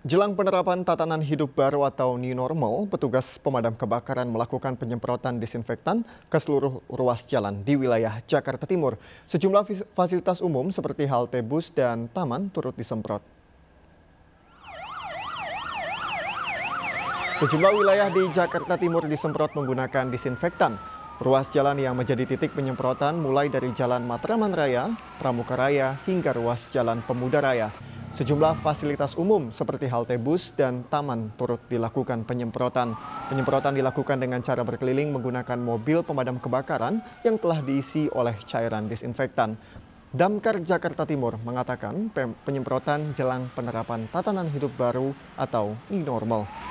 Jelang penerapan tatanan hidup baru atau new normal, petugas pemadam kebakaran melakukan penyemprotan disinfektan ke seluruh ruas jalan di wilayah Jakarta Timur. Sejumlah fasilitas umum seperti halte bus dan taman turut disemprot. Sejumlah wilayah di Jakarta Timur disemprot menggunakan disinfektan. Ruas jalan yang menjadi titik penyemprotan mulai dari Jalan Matraman Raya, Pramuka Raya, hingga ruas Jalan Pemuda Raya. Sejumlah fasilitas umum seperti halte bus dan taman turut dilakukan penyemprotan. Penyemprotan dilakukan dengan cara berkeliling menggunakan mobil pemadam kebakaran yang telah diisi oleh cairan disinfektan. Damkar Jakarta Timur mengatakan penyemprotan jelang penerapan tatanan hidup baru atau new normal.